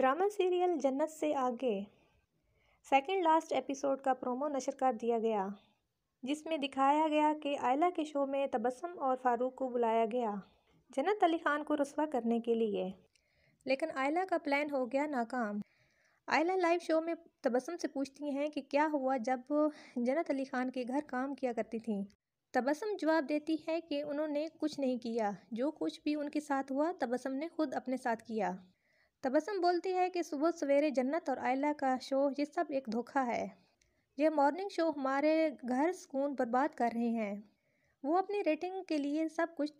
drama serial Jannat से आगे second last episode का प्रोमो नशर कर दिया गया जिसमें दिखाया गया कि आयला के शो में तबस्सम और फारूक को बुलाया गया जन्नत अली खान को रसवा करने के लिए लेकिन आयला का प्लान हो गया नाकाम आयला लाइव शो में तबस्सम से पूछती हैं कि क्या हुआ जब जन्नत अली खान के घर काम किया करती थीं तबस्सम जवाब देती है कि उन्होंने कुछ नहीं किया जो कुछ भी उनके साथ हुआ तबस्सम ने खुद अपने साथ किया तबसम बोलती है कि सुबह सवेरे जन्नत और आयला का शो ये सब एक धोखा है यह मॉर्निंग शो हमारे घर सुकून बर्बाद कर रहे हैं वो अपनी रेटिंग के लिए सब कुछ